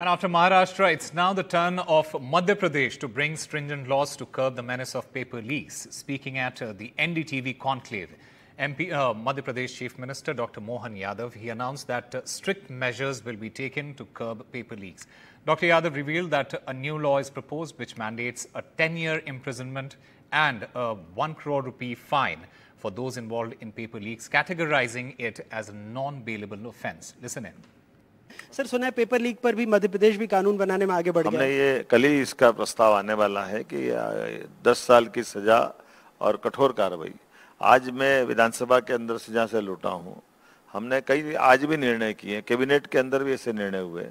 And after Maharashtra, it's now the turn of Madhya Pradesh to bring stringent laws to curb the menace of paper leaks. Speaking at uh, the NDTV conclave, MP, uh, Madhya Pradesh Chief Minister Dr. Mohan Yadav, he announced that uh, strict measures will be taken to curb paper leaks. Dr. Yadav revealed that a new law is proposed which mandates a 10-year imprisonment and a 1 crore rupee fine for those involved in paper leaks, categorizing it as a non-bailable offense. Listen in. Sir सुना है paper leak पर भी मध्य प्रदेश भी कानून बनाने में आगे बढ़ हमने गया ये कल ही इसका प्रस्ताव आने वाला है कि दस साल की सजा और कठोर कार्रवाई आज मैं विधानसभा के अंदर से जहाँ से लुटा हूँ हमने कई आज भी निर्णय किए कैबिनेट के अंदर भी ऐसे निर्णय हुए